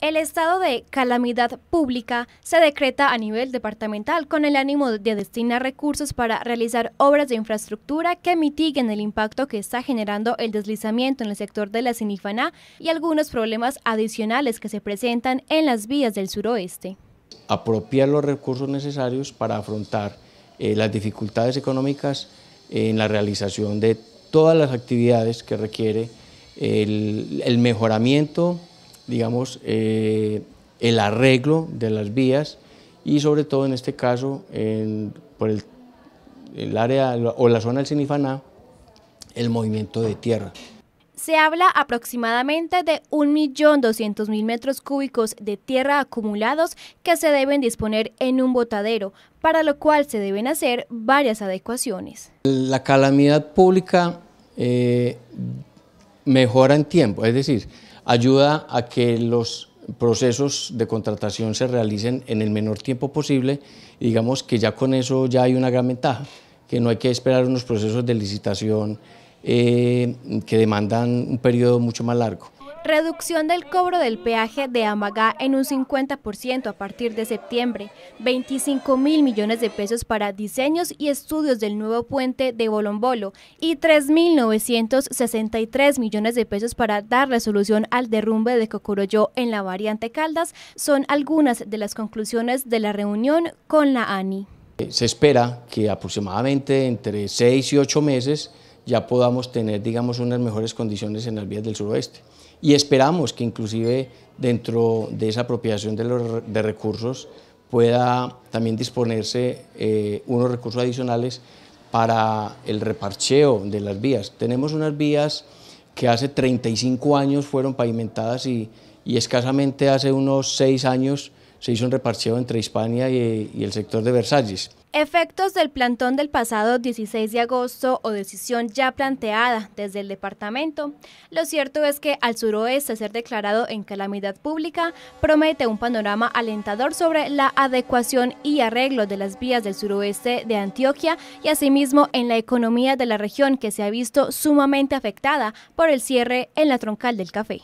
El estado de calamidad pública se decreta a nivel departamental con el ánimo de destinar recursos para realizar obras de infraestructura que mitiguen el impacto que está generando el deslizamiento en el sector de la Sinifaná y algunos problemas adicionales que se presentan en las vías del suroeste. Apropiar los recursos necesarios para afrontar eh, las dificultades económicas en la realización de todas las actividades que requiere el mejoramiento digamos, eh, el arreglo de las vías y sobre todo en este caso en, por el, área o la zona del Sinifaná, el movimiento de tierra. Se habla aproximadamente de 1.200.000 metros cúbicos de tierra acumulados que se deben disponer en un botadero, para lo cual se deben hacer varias adecuaciones. La calamidad pública eh, mejora en tiempo, es decir, ayuda a que los procesos de contratación se realicen en el menor tiempo posible y digamos que ya con eso ya hay una gran ventaja, que no hay que esperar unos procesos de licitación eh, que demandan un periodo mucho más largo. Reducción del cobro del peaje de Amagá en un 50% a partir de septiembre. 25 mil millones de pesos para diseños y estudios del nuevo puente de Bolombolo y 3.963 millones de pesos para dar resolución al derrumbe de Cocoroyó en la variante Caldas son algunas de las conclusiones de la reunión con la ANI. Se espera que aproximadamente entre 6 y 8 meses ya podamos tener, digamos, unas mejores condiciones en las vías del suroeste y esperamos que inclusive dentro de esa apropiación de, recursos pueda también disponerse eh, unos recursos adicionales para el reparcheo de las vías. Tenemos unas vías que hace 35 años fueron pavimentadas y, y escasamente hace unos 6 años se hizo un reparcheo entre Hispania y, y el sector de Versalles. Efectos del plantón del pasado 16 de agosto o decisión ya planteada desde el departamento. Lo cierto es que al suroeste ser declarado en calamidad pública promete un panorama alentador sobre la adecuación y arreglo de las vías del suroeste de Antioquia y asimismo en la economía de la región que se ha visto sumamente afectada por el cierre en la troncal del café.